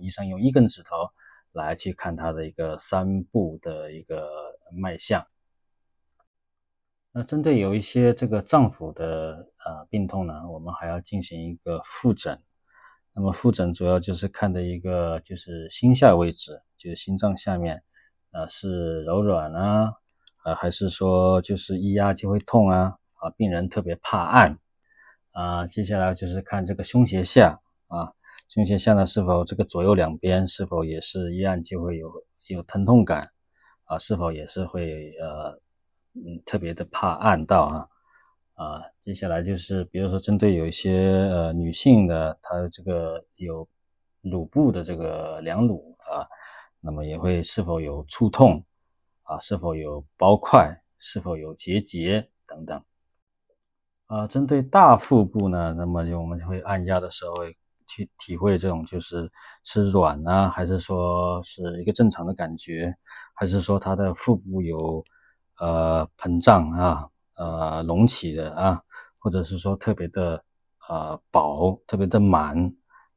医生用一根指头来去看他的一个三部的一个脉象。那针对有一些这个脏腑的呃病痛呢，我们还要进行一个复诊。那么复诊主要就是看的一个就是心下位置，就是心脏下面啊是柔软啊，呃还是说就是一压就会痛啊啊病人特别怕按啊。接下来就是看这个胸胁下啊。胸腺下呢是否这个左右两边是否也是一按就会有有疼痛感，啊，是否也是会呃嗯特别的怕按到啊啊，接下来就是比如说针对有一些呃女性的她这个有乳部的这个两乳啊，那么也会是否有触痛啊，是否有包块，是否有结节等等，啊，针对大腹部呢，那么就我们会按压的时候。去体会这种就是是软呢，还是说是一个正常的感觉，还是说他的腹部有呃膨胀啊，呃隆起的啊，或者是说特别的呃薄，特别的满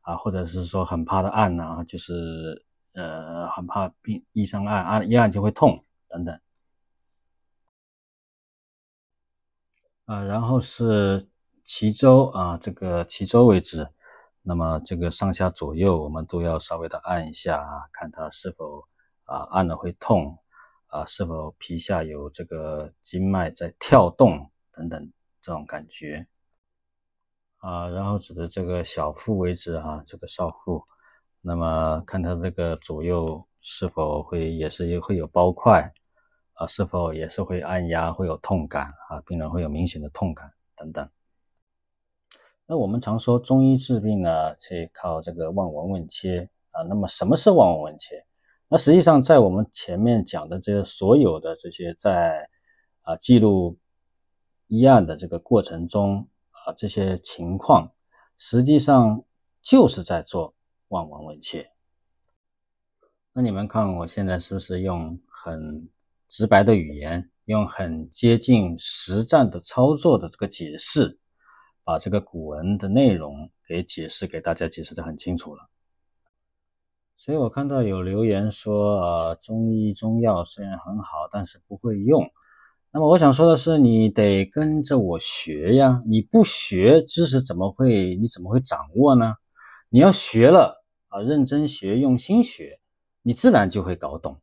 啊，或者是说很怕的按啊，就是呃很怕病医生按按一按就会痛等等。啊，然后是脐周啊，这个脐周位置。那么这个上下左右我们都要稍微的按一下啊，看它是否啊按了会痛，啊是否皮下有这个经脉在跳动等等这种感觉啊，然后指的这个小腹位置啊，这个少腹，那么看它这个左右是否会也是会有包块啊，是否也是会按压会有痛感啊，病人会有明显的痛感等等。那我们常说中医治病呢，是靠这个望闻问切啊。那么什么是望闻问切？那实际上在我们前面讲的这些所有的这些，在啊记录医案的这个过程中啊，这些情况，实际上就是在做望闻问切。那你们看，我现在是不是用很直白的语言，用很接近实战的操作的这个解释？把这个古文的内容给解释给大家，解释的很清楚了。所以我看到有留言说：“啊，中医中药虽然很好，但是不会用。”那么我想说的是，你得跟着我学呀！你不学，知识怎么会？你怎么会掌握呢？你要学了啊，认真学，用心学，你自然就会搞懂。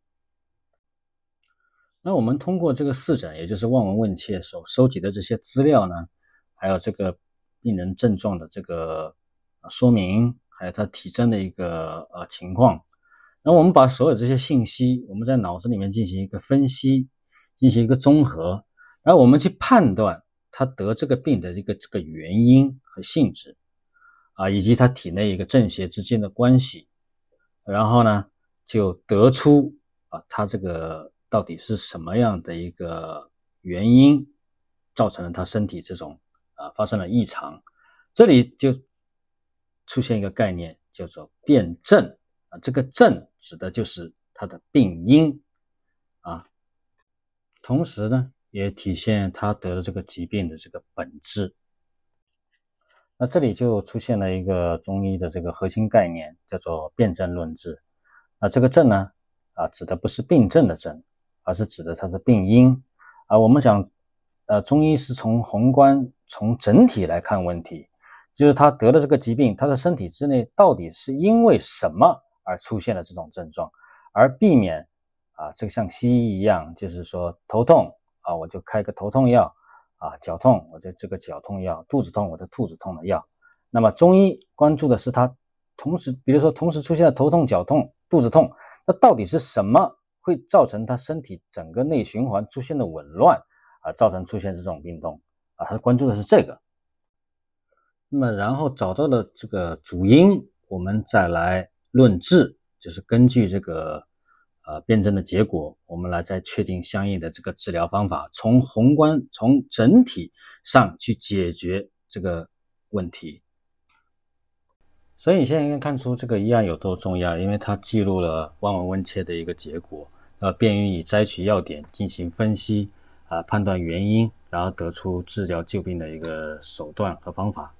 那我们通过这个四诊，也就是望、闻、问、切，所收集的这些资料呢，还有这个。病人症状的这个说明，还有他体征的一个呃情况，那我们把所有这些信息，我们在脑子里面进行一个分析，进行一个综合，然后我们去判断他得这个病的一个这个原因和性质，啊，以及他体内一个正邪之间的关系，然后呢，就得出啊，他这个到底是什么样的一个原因，造成了他身体这种。啊，发生了异常，这里就出现一个概念，叫做辨证啊。这个证指的就是它的病因啊，同时呢，也体现他得了这个疾病的这个本质。那这里就出现了一个中医的这个核心概念，叫做辨证论治啊。这个证呢，啊，指的不是病症的症，而是指的它是病因啊。我们讲，呃，中医是从宏观。从整体来看问题，就是他得了这个疾病，他的身体之内到底是因为什么而出现了这种症状，而避免啊，这个像西医一样，就是说头痛啊，我就开个头痛药啊，脚痛我就这个脚痛药，肚子痛我就肚子痛的药。那么中医关注的是他同时，比如说同时出现了头痛、脚痛、肚子痛，那到底是什么会造成他身体整个内循环出现的紊乱，而造成出现这种病痛？啊，他关注的是这个，那么然后找到了这个主因，我们再来论治，就是根据这个呃辨证的结果，我们来再确定相应的这个治疗方法，从宏观、从整体上去解决这个问题。所以你现在应该看出这个医案有多重要，因为它记录了万闻问切的一个结果，呃，便于你摘取要点进行分析啊，判断原因。然后得出治疗旧病的一个手段和方法。